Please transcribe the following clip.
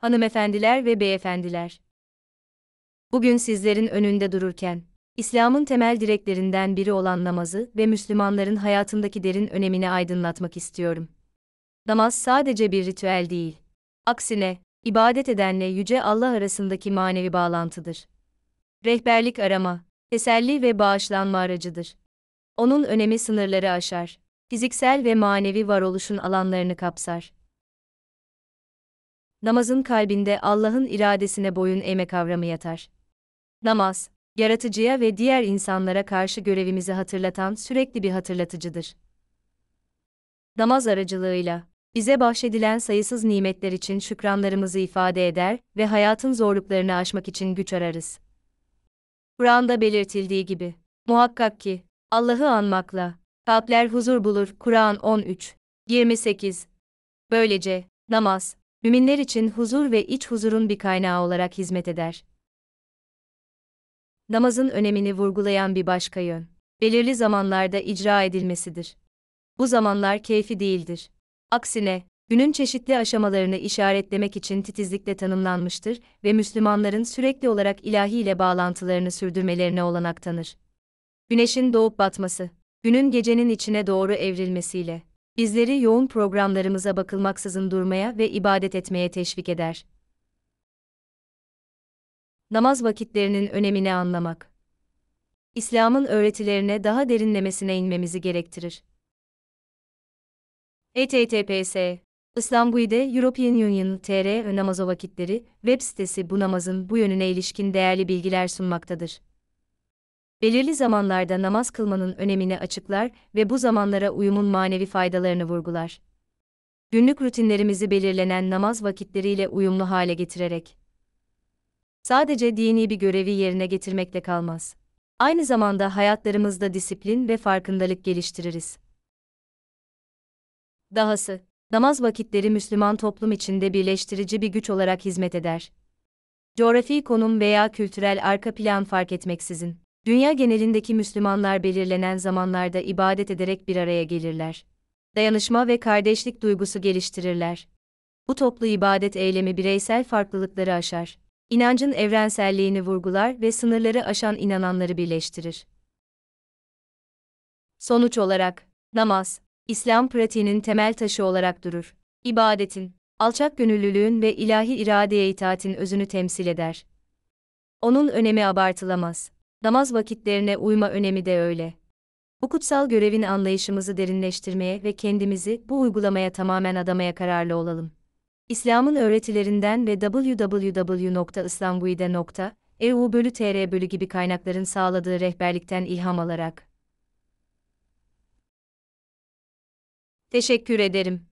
Hanımefendiler ve beyefendiler. Bugün sizlerin önünde dururken, İslam'ın temel direklerinden biri olan namazı ve Müslümanların hayatındaki derin önemini aydınlatmak istiyorum. Namaz sadece bir ritüel değil. Aksine, ibadet edenle Yüce Allah arasındaki manevi bağlantıdır. Rehberlik arama, teselli ve bağışlanma aracıdır. Onun önemi sınırları aşar, fiziksel ve manevi varoluşun alanlarını kapsar namazın kalbinde Allah'ın iradesine boyun eğme kavramı yatar. Namaz, yaratıcıya ve diğer insanlara karşı görevimizi hatırlatan sürekli bir hatırlatıcıdır. Namaz aracılığıyla, bize bahşedilen sayısız nimetler için şükranlarımızı ifade eder ve hayatın zorluklarını aşmak için güç ararız. Kur'an'da belirtildiği gibi, muhakkak ki, Allah'ı anmakla, kalpler huzur bulur. Kur'an 13, 28. Böylece, namaz, Müminler için huzur ve iç huzurun bir kaynağı olarak hizmet eder. Namazın önemini vurgulayan bir başka yön, belirli zamanlarda icra edilmesidir. Bu zamanlar keyfi değildir. Aksine, günün çeşitli aşamalarını işaretlemek için titizlikle tanımlanmıştır ve Müslümanların sürekli olarak ilahiyle bağlantılarını sürdürmelerine olanak tanır. Güneşin doğup batması, günün gecenin içine doğru evrilmesiyle bizleri yoğun programlarımıza bakılmaksızın durmaya ve ibadet etmeye teşvik eder. Namaz vakitlerinin önemini anlamak İslam'ın öğretilerine daha derinlemesine inmemizi gerektirir. https İslamguide European Union TR namazo vakitleri web sitesi bu namazın bu yönüne ilişkin değerli bilgiler sunmaktadır belirli zamanlarda namaz kılmanın önemini açıklar ve bu zamanlara uyumun manevi faydalarını vurgular. Günlük rutinlerimizi belirlenen namaz vakitleriyle uyumlu hale getirerek sadece dini bir görevi yerine getirmekle kalmaz. Aynı zamanda hayatlarımızda disiplin ve farkındalık geliştiririz. Dahası, namaz vakitleri Müslüman toplum içinde birleştirici bir güç olarak hizmet eder. Coğrafi konum veya kültürel arka plan fark etmeksizin Dünya genelindeki Müslümanlar belirlenen zamanlarda ibadet ederek bir araya gelirler. Dayanışma ve kardeşlik duygusu geliştirirler. Bu toplu ibadet eylemi bireysel farklılıkları aşar. İnancın evrenselliğini vurgular ve sınırları aşan inananları birleştirir. Sonuç olarak, namaz, İslam pratiğinin temel taşı olarak durur. İbadetin, alçak gönüllülüğün ve ilahi iradeye itaatin özünü temsil eder. Onun önemi abartılamaz. Namaz vakitlerine uyma önemi de öyle. Bu kutsal görevin anlayışımızı derinleştirmeye ve kendimizi bu uygulamaya tamamen adamaya kararlı olalım. İslam'ın öğretilerinden ve www.islamguide.eu bölü tr bölü gibi kaynakların sağladığı rehberlikten ilham alarak. Teşekkür ederim.